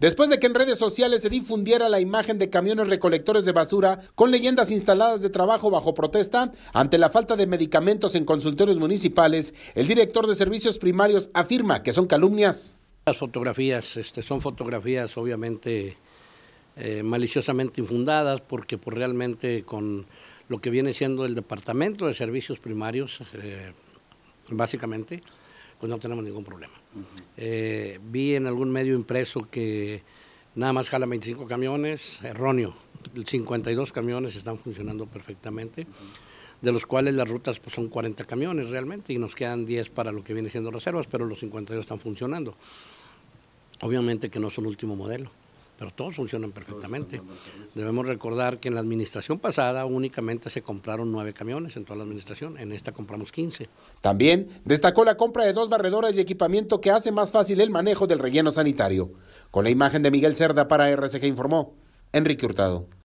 Después de que en redes sociales se difundiera la imagen de camiones recolectores de basura con leyendas instaladas de trabajo bajo protesta ante la falta de medicamentos en consultorios municipales, el director de servicios primarios afirma que son calumnias. Las fotografías este, son fotografías obviamente eh, maliciosamente infundadas porque pues, realmente con lo que viene siendo el Departamento de Servicios Primarios, eh, básicamente, pues no tenemos ningún problema. Eh, vi en algún medio impreso que nada más jalan 25 camiones, erróneo, 52 camiones están funcionando perfectamente, de los cuales las rutas pues, son 40 camiones realmente y nos quedan 10 para lo que viene siendo reservas, pero los 52 están funcionando. Obviamente que no son último modelo pero todos funcionan perfectamente. Debemos recordar que en la administración pasada únicamente se compraron nueve camiones en toda la administración, en esta compramos quince. También destacó la compra de dos barredoras y equipamiento que hace más fácil el manejo del relleno sanitario. Con la imagen de Miguel Cerda para RCG informó Enrique Hurtado.